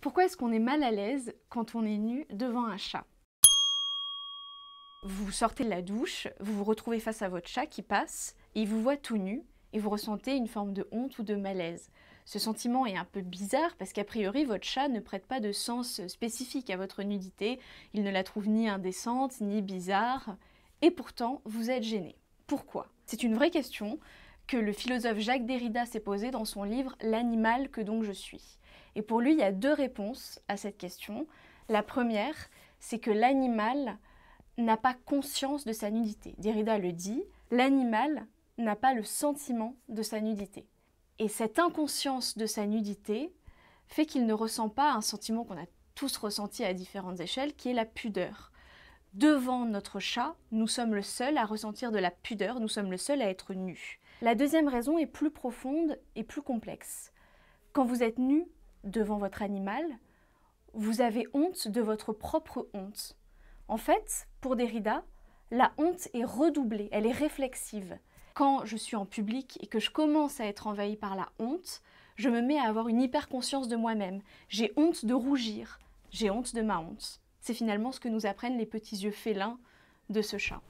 Pourquoi est-ce qu'on est mal à l'aise quand on est nu devant un chat Vous sortez de la douche, vous vous retrouvez face à votre chat qui passe, et il vous voit tout nu, et vous ressentez une forme de honte ou de malaise. Ce sentiment est un peu bizarre parce qu'a priori votre chat ne prête pas de sens spécifique à votre nudité, il ne la trouve ni indécente ni bizarre, et pourtant vous êtes gêné. Pourquoi C'est une vraie question que le philosophe Jacques Derrida s'est posé dans son livre L'animal que donc je suis. Et pour lui, il y a deux réponses à cette question. La première, c'est que l'animal n'a pas conscience de sa nudité. Derrida le dit, l'animal n'a pas le sentiment de sa nudité. Et cette inconscience de sa nudité fait qu'il ne ressent pas un sentiment qu'on a tous ressenti à différentes échelles, qui est la pudeur devant notre chat, nous sommes le seul à ressentir de la pudeur, nous sommes le seul à être nus. La deuxième raison est plus profonde et plus complexe. Quand vous êtes nu devant votre animal, vous avez honte de votre propre honte. En fait, pour Derrida, la honte est redoublée, elle est réflexive. Quand je suis en public et que je commence à être envahie par la honte, je me mets à avoir une hyper conscience de moi-même. J'ai honte de rougir, j'ai honte de ma honte. C'est finalement ce que nous apprennent les petits yeux félins de ce chat.